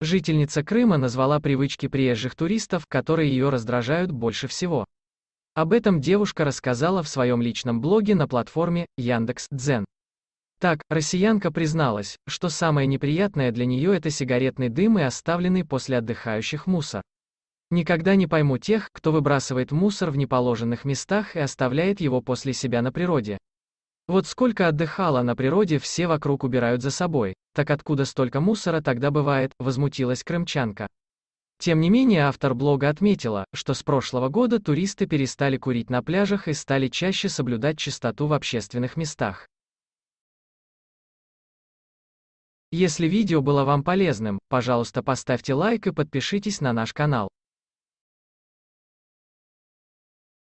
Жительница Крыма назвала привычки приезжих туристов, которые ее раздражают больше всего. Об этом девушка рассказала в своем личном блоге на платформе Яндекс.Дзен. Так, россиянка призналась, что самое неприятное для нее это сигаретный дым и оставленный после отдыхающих мусор. Никогда не пойму тех, кто выбрасывает мусор в неположенных местах и оставляет его после себя на природе. Вот сколько отдыхала на природе, все вокруг убирают за собой. Так откуда столько мусора тогда бывает, возмутилась крымчанка. Тем не менее, автор блога отметила, что с прошлого года туристы перестали курить на пляжах и стали чаще соблюдать чистоту в общественных местах. Если видео было вам полезным, пожалуйста поставьте лайк и подпишитесь на наш канал.